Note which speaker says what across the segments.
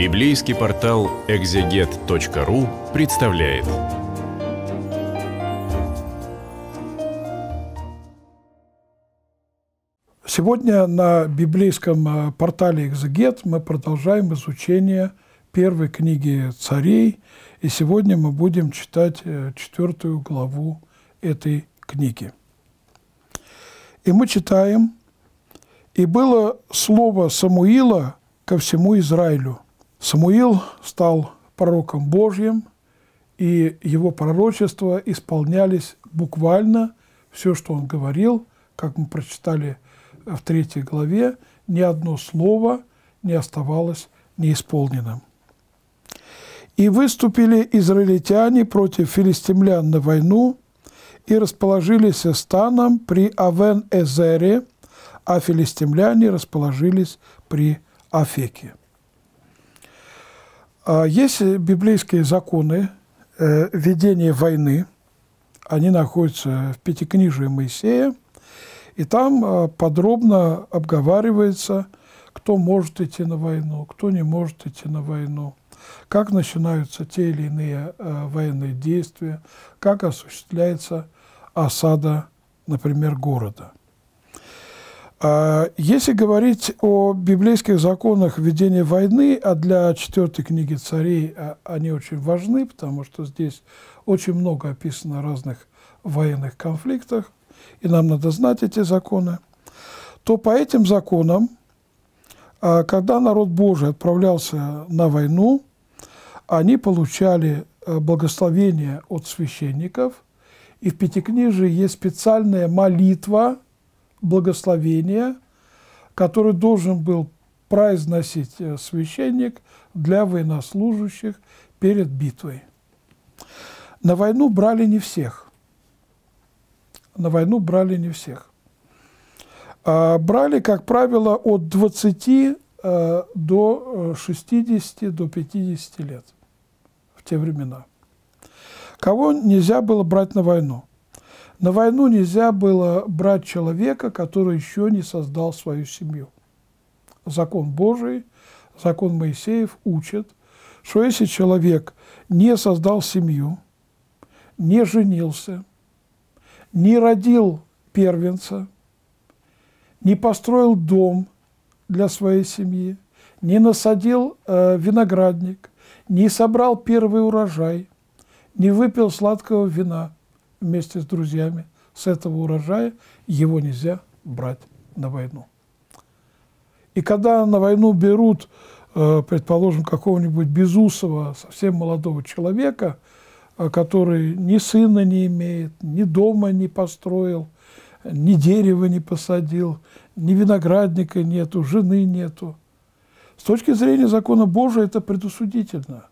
Speaker 1: Библейский портал экзегет.ру представляет. Сегодня на библейском э, портале «Экзегет» мы продолжаем изучение первой книги царей, и сегодня мы будем читать э, четвертую главу этой книги. И мы читаем «И было слово Самуила ко всему Израилю, Самуил стал пророком Божьим, и его пророчества исполнялись буквально все, что он говорил, как мы прочитали в третьей главе, ни одно слово не оставалось неисполненным. «И выступили израильтяне против филистимлян на войну, и расположились станом при Авен-Эзере, а филистимляне расположились при Афеке». А есть библейские законы э, ведения войны. Они находятся в Пятикнижии Моисея. И там э, подробно обговаривается, кто может идти на войну, кто не может идти на войну, как начинаются те или иные э, военные действия, как осуществляется осада, например, города – а, если говорить о библейских законах ведения войны, а для четвертой книги царей а, они очень важны, потому что здесь очень много описано разных военных конфликтах, и нам надо знать эти законы, то по этим законам, а, когда народ Божий отправлялся на войну, они получали благословение от священников, и в Пятикнижии есть специальная молитва – благословения, который должен был произносить э, священник для военнослужащих перед битвой. На войну брали не всех. На войну брали не всех. А, брали, как правило, от 20 э, до 60, э, до 50 лет в те времена. Кого нельзя было брать на войну? На войну нельзя было брать человека, который еще не создал свою семью. Закон Божий, закон Моисеев учит, что если человек не создал семью, не женился, не родил первенца, не построил дом для своей семьи, не насадил э, виноградник, не собрал первый урожай, не выпил сладкого вина – вместе с друзьями с этого урожая, его нельзя брать на войну. И когда на войну берут, э, предположим, какого-нибудь безусого, совсем молодого человека, э, который ни сына не имеет, ни дома не построил, ни дерева не посадил, ни виноградника нету, жены нету. С точки зрения закона Божия это предусудительно.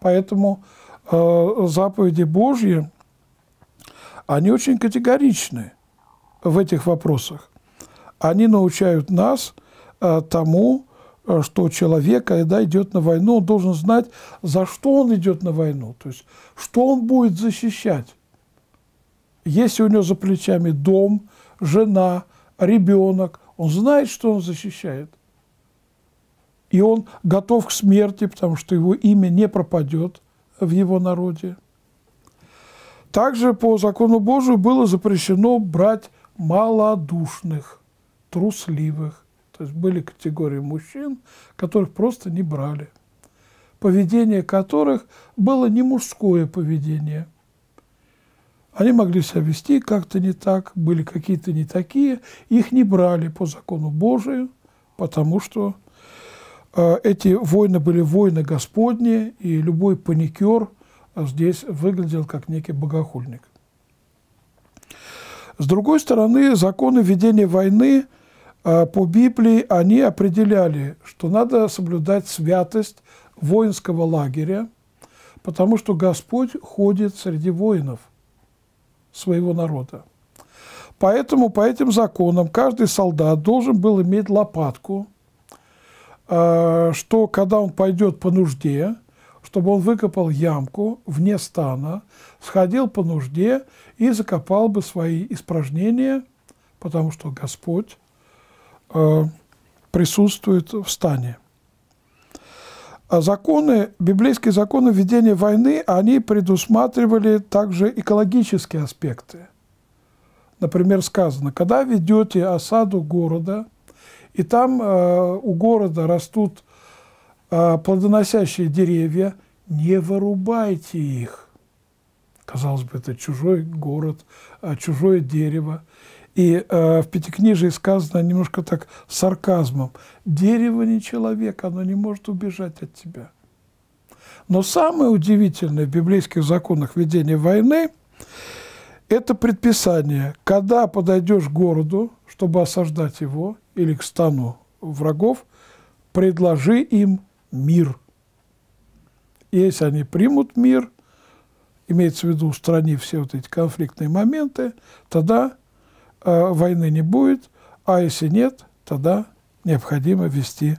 Speaker 1: Поэтому э, заповеди Божьи они очень категоричны в этих вопросах. Они научают нас э, тому, э, что человек, когда идет на войну, он должен знать, за что он идет на войну, то есть что он будет защищать. Если у него за плечами дом, жена, ребенок, он знает, что он защищает. И он готов к смерти, потому что его имя не пропадет в его народе. Также по закону Божию было запрещено брать малодушных, трусливых. То есть были категории мужчин, которых просто не брали, поведение которых было не мужское поведение. Они могли себя вести как-то не так, были какие-то не такие, их не брали по закону Божию, потому что э, эти войны были войны Господни, и любой паникер – а здесь выглядел как некий богохульник. С другой стороны, законы ведения войны а, по Библии, они определяли, что надо соблюдать святость воинского лагеря, потому что Господь ходит среди воинов своего народа. Поэтому по этим законам каждый солдат должен был иметь лопатку, а, что когда он пойдет по нужде, чтобы он выкопал ямку вне стана, сходил по нужде и закопал бы свои испражнения, потому что Господь э, присутствует в стане. А законы, библейские законы ведения войны, они предусматривали также экологические аспекты. Например, сказано, когда ведете осаду города, и там э, у города растут а плодоносящие деревья, не вырубайте их. Казалось бы, это чужой город, а чужое дерево. И э, в Пятикнижии сказано немножко так сарказмом. Дерево не человек, оно не может убежать от тебя. Но самое удивительное в библейских законах ведения войны – это предписание, когда подойдешь к городу, чтобы осаждать его или к стану врагов, предложи им мир. И если они примут мир, имеется в виду устранив все вот эти конфликтные моменты, тогда э, войны не будет, а если нет, тогда необходимо вести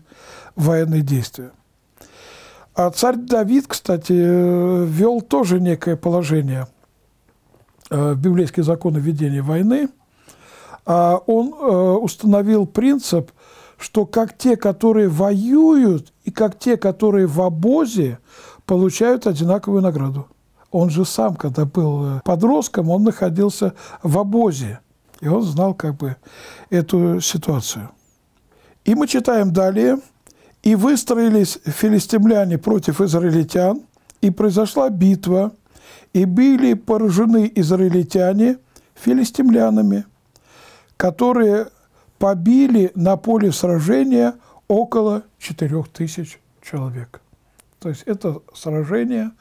Speaker 1: военные действия. А царь Давид, кстати, э, вел тоже некое положение э, в библейские законы ведения войны. А он э, установил принцип что как те, которые воюют, и как те, которые в обозе, получают одинаковую награду. Он же сам, когда был э, подростком, он находился в обозе. И он знал как бы эту ситуацию. И мы читаем далее. «И выстроились филистимляне против израильтян, и произошла битва, и были поражены израильтяне филистимлянами, которые побили на поле сражения около 4000 человек. То есть это сражение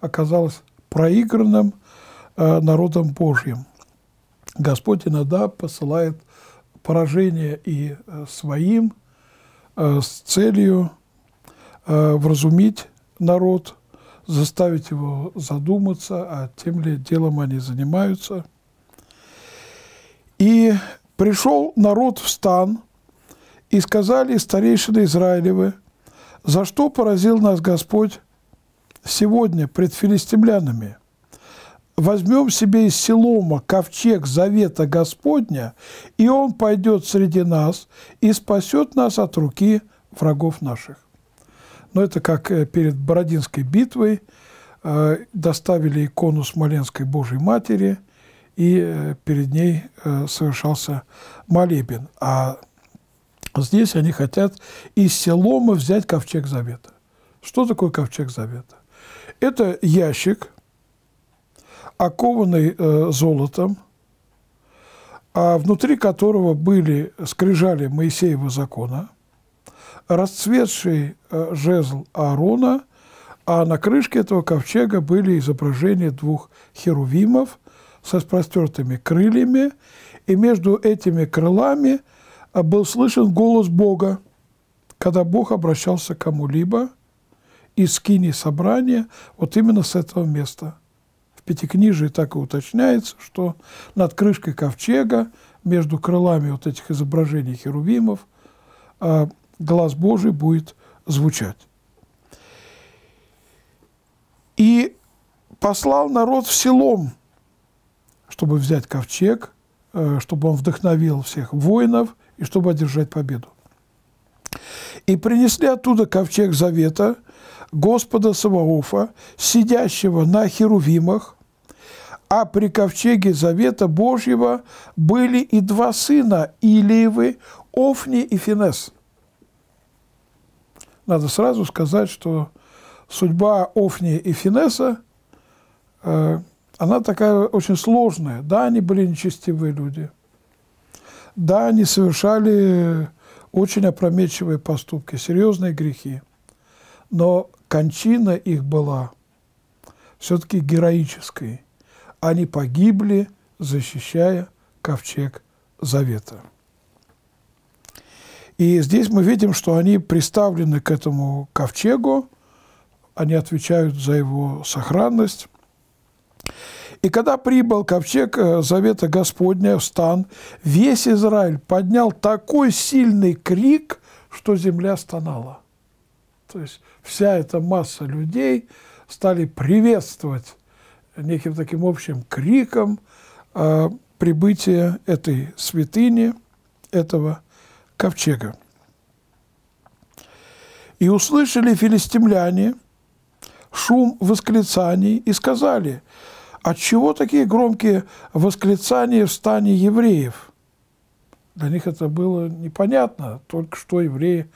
Speaker 1: оказалось проигранным э, народом Божьим. Господь иногда посылает поражение и э, своим э, с целью э, вразумить народ, заставить его задуматься, а тем ли делом они занимаются. И Пришел народ в стан, и сказали старейшины Израилевы, за что поразил нас Господь сегодня пред филистимлянами. Возьмем себе из Селома ковчег завета Господня, и он пойдет среди нас и спасет нас от руки врагов наших. Но это как э, перед Бородинской битвой э, доставили икону Смоленской Божьей Матери, и э, перед ней э, совершался молебен. А здесь они хотят из селома взять ковчег завета. Что такое ковчег завета? Это ящик, окованный э, золотом, а внутри которого были скрижали Моисеева закона, расцветший жезл Аарона, а на крышке этого ковчега были изображения двух херувимов – со распростертыми крыльями, и между этими крылами а, был слышен голос Бога, когда Бог обращался к кому-либо из скини собрания вот именно с этого места. В Пятикнижии так и уточняется, что над крышкой ковчега, между крылами вот этих изображений херувимов, а, глаз Божий будет звучать. И послал народ в силом чтобы взять ковчег, э, чтобы он вдохновил всех воинов и чтобы одержать победу. «И принесли оттуда ковчег завета Господа Саваофа, сидящего на херувимах, а при ковчеге завета Божьего были и два сына Илиевы, Офни и Финес». Надо сразу сказать, что судьба Офни и Финеса э, – она такая очень сложная. Да, они были нечестивые люди. Да, они совершали очень опрометчивые поступки, серьезные грехи. Но кончина их была все-таки героической. Они погибли, защищая ковчег Завета. И здесь мы видим, что они приставлены к этому ковчегу, они отвечают за его сохранность, и когда прибыл ковчег э, Завета Господня в стан, весь Израиль поднял такой сильный крик, что земля стонала. То есть вся эта масса людей стали приветствовать неким таким общим криком э, прибытие этой святыни, этого ковчега. И услышали филистимляне шум восклицаний и сказали – Отчего такие громкие восклицания в стане евреев? Для них это было непонятно. Только что евреи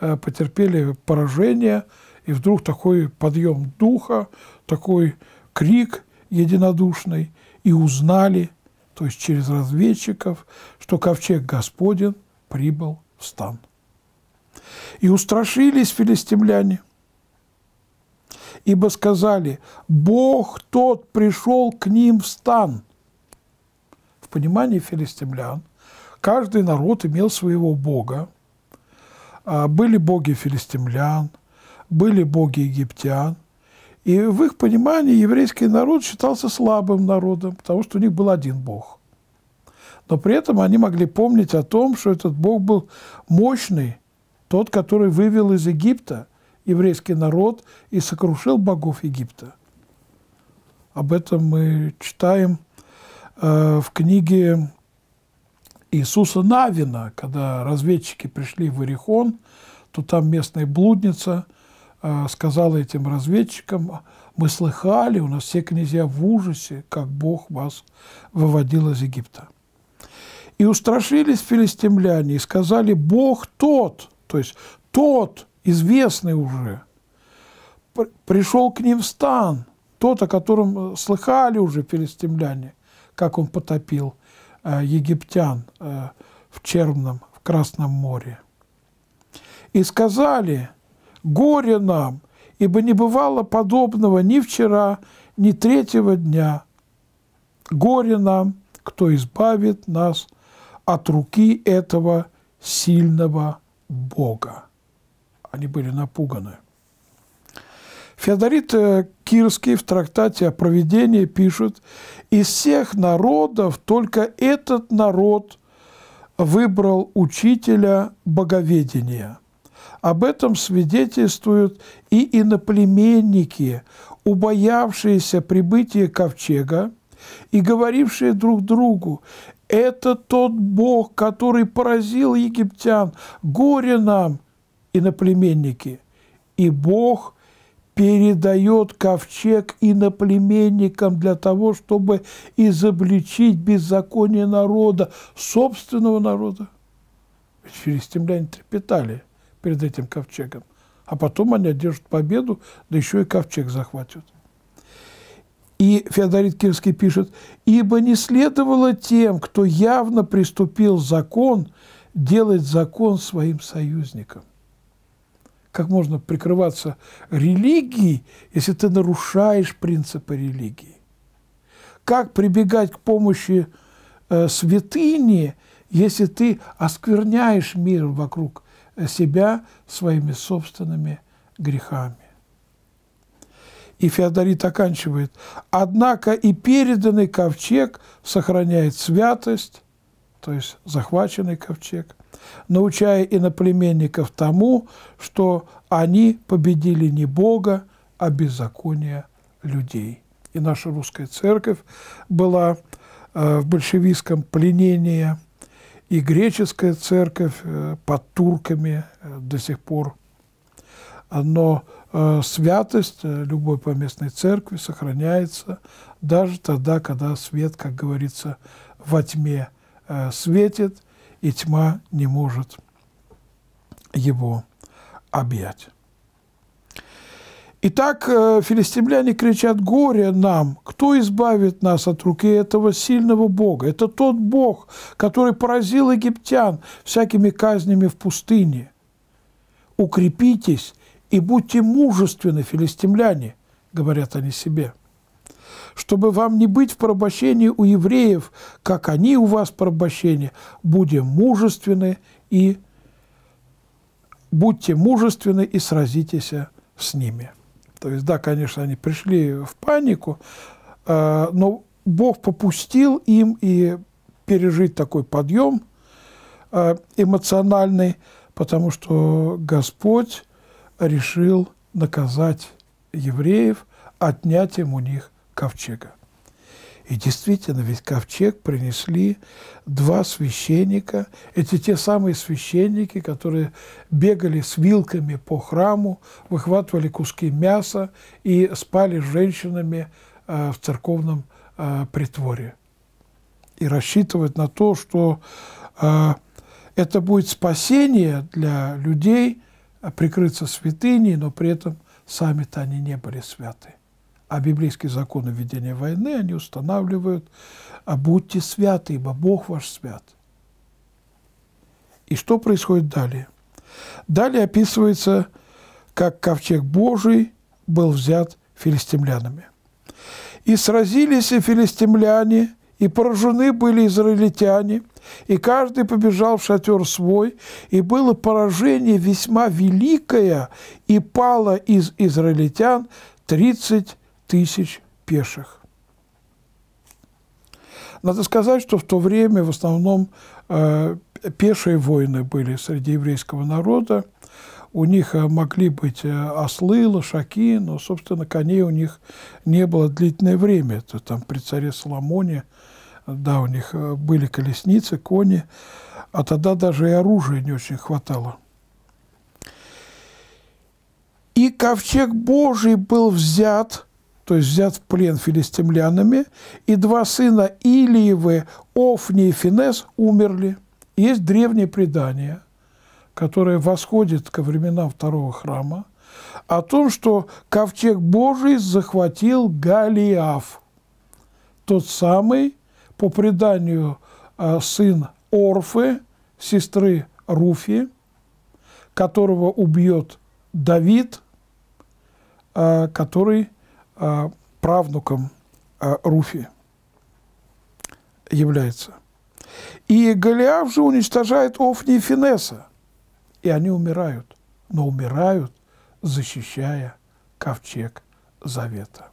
Speaker 1: э, потерпели поражение, и вдруг такой подъем духа, такой крик единодушный, и узнали, то есть через разведчиков, что ковчег Господен прибыл в стан. И устрашились филистимляне, ибо сказали, Бог тот пришел к ним в стан. В понимании филистимлян каждый народ имел своего Бога. А, были боги филистимлян, были боги египтян. И в их понимании еврейский народ считался слабым народом, потому что у них был один Бог. Но при этом они могли помнить о том, что этот Бог был мощный, тот, который вывел из Египта – еврейский народ и сокрушил богов Египта. Об этом мы читаем э, в книге Иисуса Навина, когда разведчики пришли в Иерихон, то там местная блудница э, сказала этим разведчикам, мы слыхали, у нас все князья в ужасе, как Бог вас выводил из Египта. И устрашились филистимляне и сказали, Бог тот, то есть тот, известный уже, пришел к ним в стан, тот, о котором э, слыхали уже филистимляне, как он потопил э, египтян э, в Черном, в Красном море. И сказали, горе нам, ибо не бывало подобного ни вчера, ни третьего дня. Горе нам, кто избавит нас от руки этого сильного Бога они были напуганы. Феодорит э, Кирский в трактате о проведении пишет, «Из всех народов только этот народ выбрал учителя боговедения. Об этом свидетельствуют и иноплеменники, убоявшиеся прибытия ковчега и говорившие друг другу, «Это тот Бог, который поразил египтян, горе нам, иноплеменники. И Бог передает ковчег иноплеменникам для того, чтобы изобличить беззаконие народа, собственного народа. Ведь филистимляне трепетали перед этим ковчегом. А потом они одержат победу, да еще и ковчег захватят. И Феодорит Кирский пишет, «Ибо не следовало тем, кто явно приступил закон, делать закон своим союзникам». Как можно прикрываться религией, если ты нарушаешь принципы религии? Как прибегать к помощи э, святыни, если ты оскверняешь мир вокруг э, себя своими собственными грехами? И Феодорит оканчивает. «Однако и переданный ковчег сохраняет святость, то есть захваченный ковчег, научая иноплеменников тому, что они победили не Бога, а беззаконие людей. И наша русская церковь была э, в большевистском пленении, и греческая церковь э, под турками э, до сих пор. Но святость любой поместной церкви сохраняется даже тогда, когда свет, как говорится, во тьме – Э, светит, и тьма не может его объять. Итак, э, филистимляне кричат, «Горе нам! Кто избавит нас от руки этого сильного Бога? Это тот Бог, который поразил египтян всякими казнями в пустыне. Укрепитесь и будьте мужественны, филистимляне!» — говорят они себе чтобы вам не быть в порабощении у евреев, как они у вас в порабощении, будем мужественны и будьте мужественны и сразитесь с ними. То есть, да, конечно, они пришли в панику, э, но Бог попустил им и пережить такой подъем э, эмоциональный, потому что Господь решил наказать евреев, отнять им у них ковчега. И действительно, ведь ковчег принесли два священника. Эти те самые священники, которые бегали с вилками по храму, выхватывали куски мяса и спали с женщинами э, в церковном э, притворе. И рассчитывать на то, что э, это будет спасение для людей, а прикрыться святыней, но при этом сами-то они не были святы. А библейские законы ведения войны, они устанавливают а «будьте святы, ибо Бог ваш свят». И что происходит далее? Далее описывается, как ковчег Божий был взят филистимлянами. «И сразились и филистимляне, и поражены были израильтяне, и каждый побежал в шатер свой, и было поражение весьма великое, и пало из израильтян тридцать тысяч пеших. Надо сказать, что в то время в основном э, пешие войны были среди еврейского народа. У них э, могли быть э, ослы, лошаки, но, собственно, коней у них не было длительное время. Это там при царе Соломоне, да, у них э, были колесницы, кони, а тогда даже и оружия не очень хватало. И ковчег Божий был взят – то есть взят в плен филистимлянами, и два сына Илиевы, Офни и Финес, умерли. Есть древнее предание, которое восходит ко временам второго храма, о том, что ковчег Божий захватил Галиаф, тот самый, по преданию, э, сын Орфы, сестры Руфи, которого убьет Давид, э, который а, правнуком а, Руфи является. И Голиаф же уничтожает Офни и Финеса, и они умирают, но умирают, защищая ковчег Завета.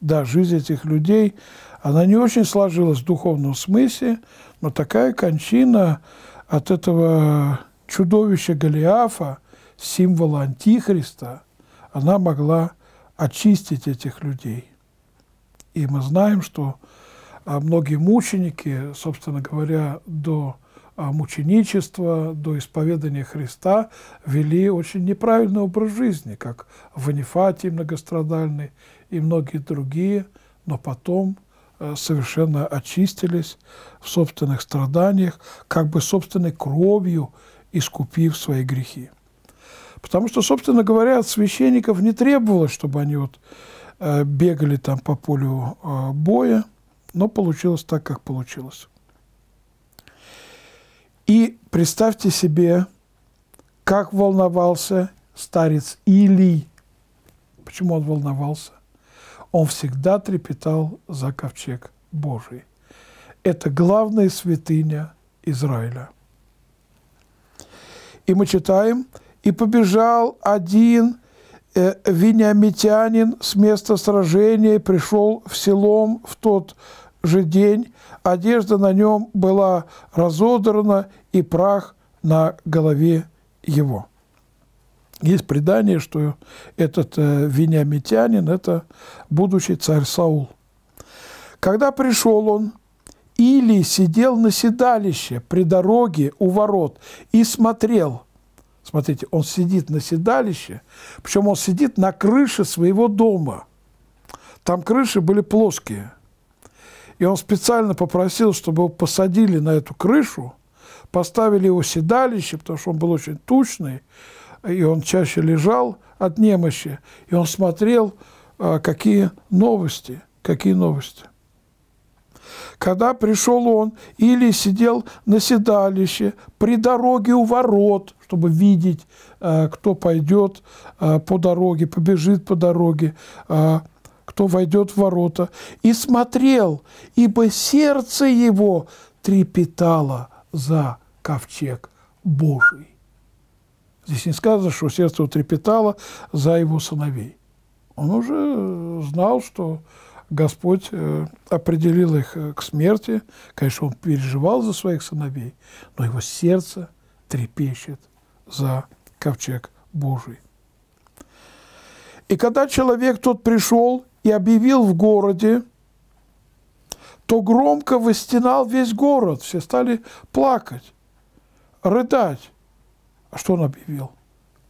Speaker 1: Да, жизнь этих людей, она не очень сложилась в духовном смысле, но такая кончина от этого чудовища Голиафа, символа Антихриста, она могла очистить этих людей. И мы знаем, что а, многие мученики, собственно говоря, до а, мученичества, до исповедания Христа вели очень неправильный образ жизни, как Ванифатий многострадальный и многие другие, но потом а, совершенно очистились в собственных страданиях, как бы собственной кровью искупив свои грехи. Потому что, собственно говоря, от священников не требовалось, чтобы они вот э, бегали там по полю э, боя, но получилось так, как получилось. И представьте себе, как волновался старец Илий. Почему он волновался? Он всегда трепетал за ковчег Божий. Это главная святыня Израиля. И мы читаем – и побежал один э, вениамитянин с места сражения пришел в селом в тот же день. Одежда на нем была разодрана, и прах на голове его. Есть предание, что этот э, вениамитянин – это будущий царь Саул. Когда пришел он, Или сидел на седалище при дороге у ворот и смотрел – Смотрите, он сидит на седалище, причем он сидит на крыше своего дома. Там крыши были плоские. И он специально попросил, чтобы его посадили на эту крышу, поставили его седалище, потому что он был очень тучный, и он чаще лежал от немощи, и он смотрел, а, какие новости, какие новости. Когда пришел он или сидел на седалище, при дороге у ворот, чтобы видеть, э, кто пойдет э, по дороге, побежит по дороге, э, кто войдет в ворота. И смотрел, ибо сердце его трепетало за ковчег Божий. Здесь не сказано, что сердце его трепетало за его сыновей. Он уже знал, что Господь определил их к смерти. Конечно, он переживал за своих сыновей, но его сердце трепещет за ковчег Божий. И когда человек тот пришел и объявил в городе, то громко выстенал весь город, все стали плакать, рыдать. А что он объявил?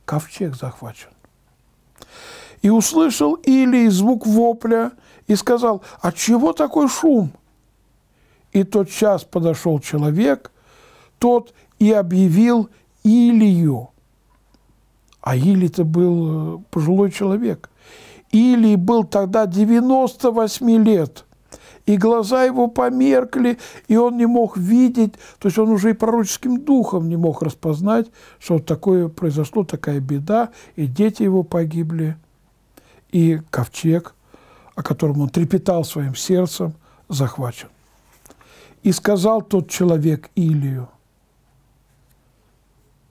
Speaker 1: Ковчег захвачен. И услышал Илий звук вопля и сказал, а чего такой шум? И тот час подошел человек, тот и объявил Илию, А Илий-то был э, пожилой человек. Илий был тогда 98 лет – и глаза его померкли, и он не мог видеть, то есть он уже и пророческим духом не мог распознать, что вот такое произошло, такая беда, и дети его погибли, и ковчег, о котором он трепетал своим сердцем, захвачен. И сказал тот человек Илию,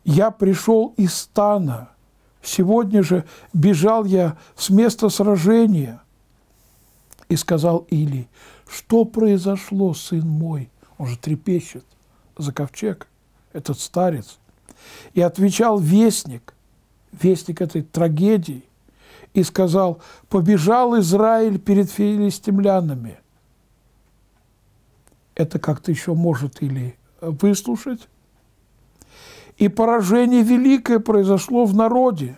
Speaker 1: я пришел из стана, сегодня же бежал я с места сражения. И сказал Или, что произошло, сын мой? Он же трепещет за ковчег, этот старец. И отвечал вестник, вестник этой трагедии, и сказал, побежал Израиль перед филистимлянами. Это как-то еще может или выслушать, и поражение великое произошло в народе.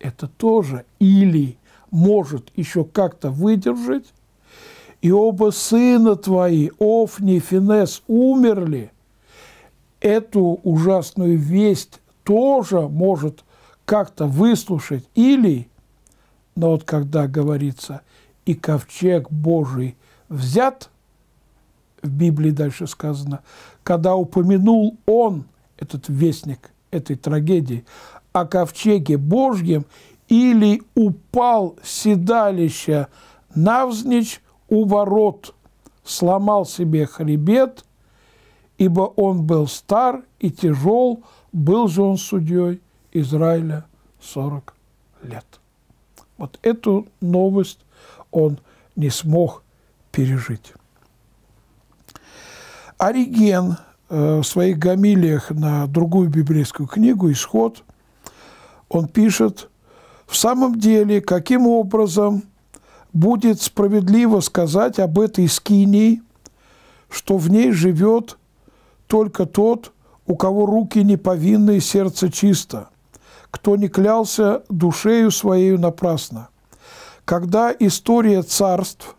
Speaker 1: Это тоже или может еще как-то выдержать, и оба сына твои, Офни и Финес, умерли, эту ужасную весть тоже может как-то выслушать. Или, но вот когда говорится, и ковчег Божий взят, в Библии дальше сказано, когда упомянул он – этот вестник этой трагедии, о ковчеге Божьем или упал седалище навзничь у ворот, сломал себе хребет, ибо он был стар и тяжел, был же он судьей Израиля 40 лет. Вот эту новость он не смог пережить. Ориген – Э, в своих гамилиях на другую библейскую книгу «Исход» он пишет, «В самом деле, каким образом будет справедливо сказать об этой скинии, что в ней живет только тот, у кого руки не повинны и сердце чисто, кто не клялся душею своею напрасно. Когда история царств,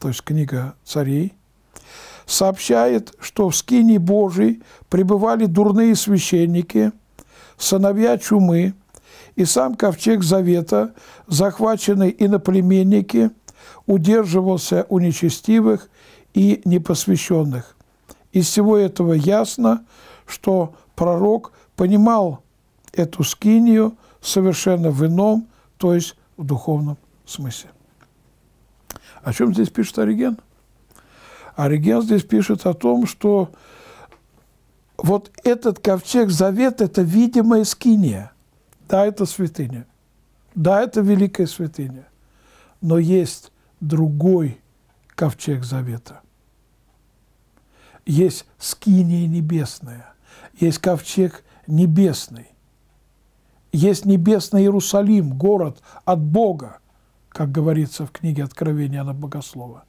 Speaker 1: то есть книга царей, сообщает, что в скине Божией пребывали дурные священники, сыновья чумы и сам ковчег Завета, захваченный иноплеменники, удерживался у нечестивых и непосвященных. Из всего этого ясно, что пророк понимал эту скинию совершенно в ином, то есть в духовном смысле. О чем здесь пишет Ориген? Ориген а здесь пишет о том, что вот этот ковчег завет – это видимая скиния. Да, это святыня. Да, это великая святыня. Но есть другой ковчег завета. Есть скиния небесная. Есть ковчег небесный. Есть небесный Иерусалим, город от Бога как говорится в книге Откровения на Богослова.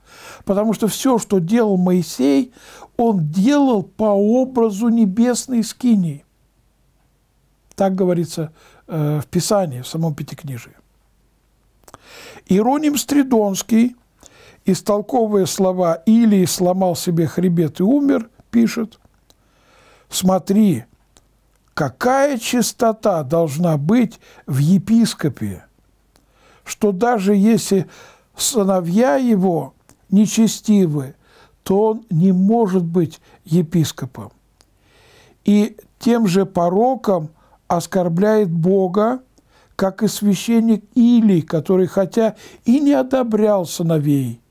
Speaker 1: Потому что все, что делал Моисей, он делал по образу небесной скинии. Так говорится э, в Писании, в самом Пятикнижии. Ироним Стридонский, истолковывая слова «Или сломал себе хребет и умер», пишет, «Смотри, какая чистота должна быть в епископе, что даже если сыновья его нечестивы, то он не может быть епископом. И тем же пороком оскорбляет Бога, как и священник Или, который хотя и не одобрял сыновей,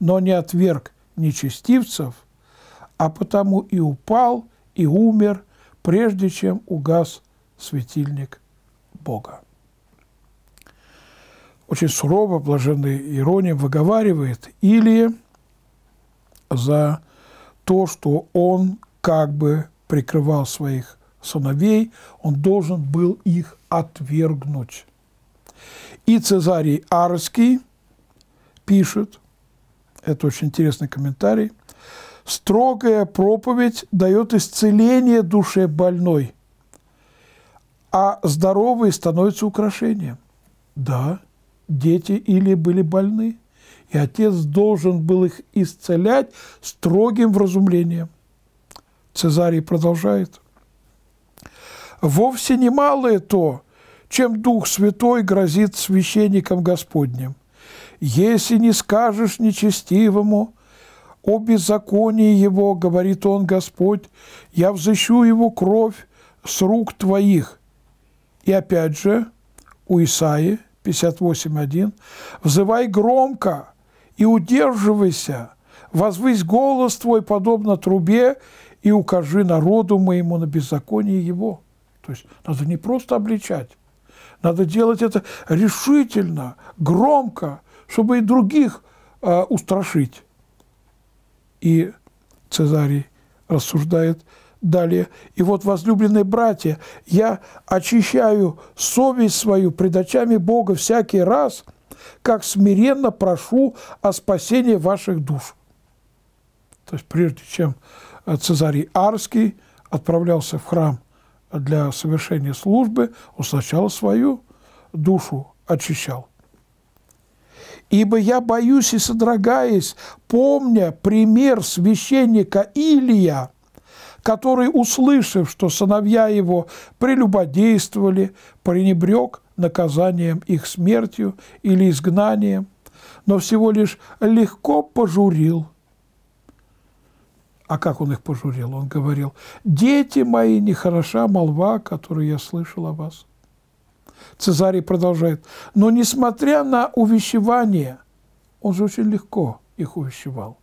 Speaker 1: но не отверг нечестивцев, а потому и упал, и умер, прежде чем угас светильник Бога очень сурово блаженный Ирония выговаривает или за то, что он как бы прикрывал своих сыновей, он должен был их отвергнуть. И Цезарий Арский пишет, это очень интересный комментарий, строгая проповедь дает исцеление душе больной, а здоровый становится украшением. Да, дети или были больны, и отец должен был их исцелять строгим вразумлением. Цезарий продолжает. «Вовсе немалое то, чем Дух Святой грозит священникам Господним. Если не скажешь нечестивому о беззаконии его, говорит он Господь, я взыщу его кровь с рук твоих». И опять же у Исаии – 58.1, «Взывай громко и удерживайся, возвысь голос твой, подобно трубе, и укажи народу моему на беззаконие его». То есть надо не просто обличать, надо делать это решительно, громко, чтобы и других э, устрашить. И Цезарий рассуждает – Далее. «И вот, возлюбленные братья, я очищаю совесть свою пред очами Бога всякий раз, как смиренно прошу о спасении ваших душ». То есть прежде чем э, Цезарий Арский отправлялся в храм для совершения службы, он сначала свою душу очищал. «Ибо я боюсь и содрогаясь, помня пример священника Илия, который, услышав, что сыновья его прелюбодействовали, пренебрег наказанием их смертью или изгнанием, но всего лишь легко пожурил. А как он их пожурил? Он говорил, «Дети мои, нехороша молва, которую я слышал о вас». Цезарий продолжает, «Но несмотря на увещевание, он же очень легко их увещевал,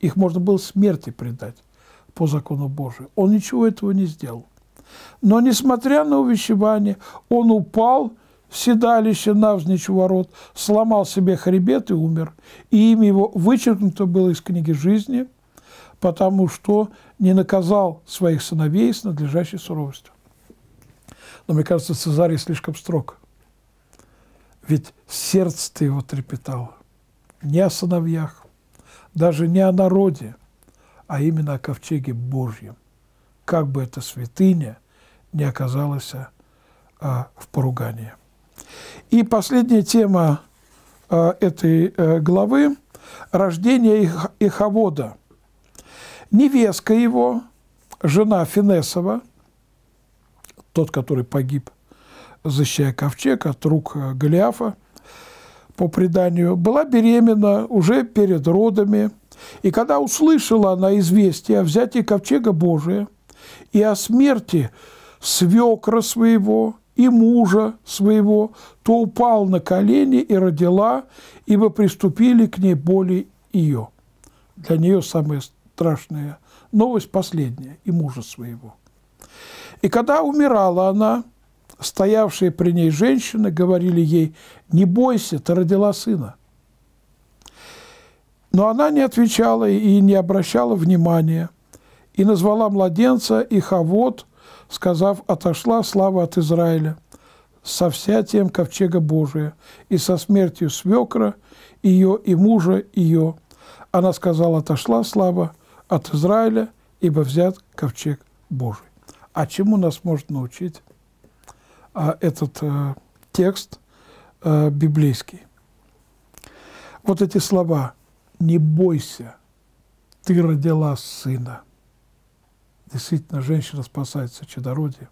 Speaker 1: их можно было смерти предать, по закону Божию. Он ничего этого не сделал. Но, несмотря на увещевание, он упал в седалище навзничь ворот, сломал себе хребет и умер. И имя его вычеркнуто было из книги жизни, потому что не наказал своих сыновей с надлежащей суровостью. Но мне кажется, Цезарий слишком строг. Ведь сердце-то его трепетало. Не о сыновьях, даже не о народе, а именно о ковчеге Божьем, как бы эта святыня не оказалась а, а, в поругании. И последняя тема а, этой а, главы – рождение Их, Иховода. Невестка его, жена Финесова, тот, который погиб, защищая ковчег от рук э, Голиафа, по преданию, была беременна уже перед родами – и когда услышала она известие о взятии ковчега Божия и о смерти свекра своего и мужа своего, то упал на колени и родила, ибо приступили к ней боли ее. Для нее самая страшная новость последняя и мужа своего. И когда умирала она, стоявшие при ней женщины говорили ей, «Не бойся, ты родила сына». Но она не отвечала и не обращала внимания, и назвала младенца и сказав, «Отошла слава от Израиля со всятием ковчега Божия, и со смертью свекра ее и мужа ее». Она сказала, «Отошла слава от Израиля, ибо взят ковчег Божий». А чему нас может научить а, этот а, текст а, библейский? Вот эти слова – не бойся, ты родила сына. Действительно, женщина спасается чадородием.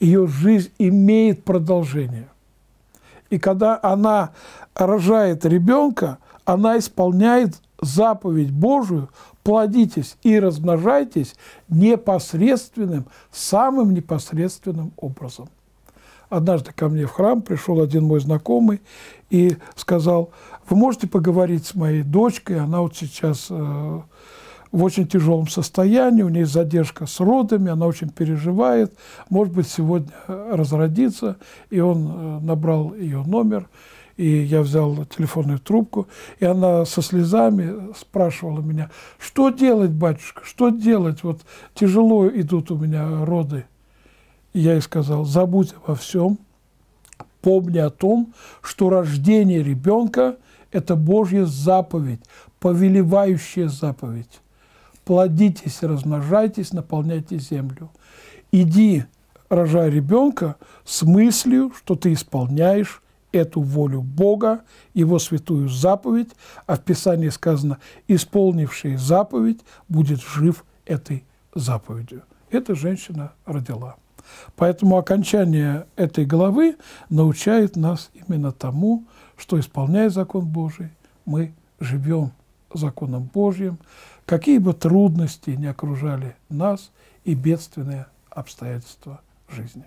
Speaker 1: Ее жизнь имеет продолжение. И когда она рожает ребенка, она исполняет заповедь Божию «плодитесь и размножайтесь» непосредственным, самым непосредственным образом. Однажды ко мне в храм пришел один мой знакомый и сказал, вы можете поговорить с моей дочкой, она вот сейчас э, в очень тяжелом состоянии, у нее задержка с родами, она очень переживает, может быть, сегодня э, разродится. И он э, набрал ее номер, и я взял телефонную трубку, и она со слезами спрашивала меня, что делать, батюшка, что делать, вот тяжело идут у меня роды я ей сказал, забудь обо всем, помни о том, что рождение ребенка – это Божья заповедь, повелевающая заповедь. Плодитесь, размножайтесь, наполняйте землю. Иди, рожай ребенка с мыслью, что ты исполняешь эту волю Бога, Его святую заповедь, а в Писании сказано, исполнивший заповедь будет жив этой заповедью. Эта женщина родила. Поэтому окончание этой главы научает нас именно тому, что, исполняя закон Божий, мы живем законом Божьим, какие бы трудности ни окружали нас и бедственные обстоятельства жизни.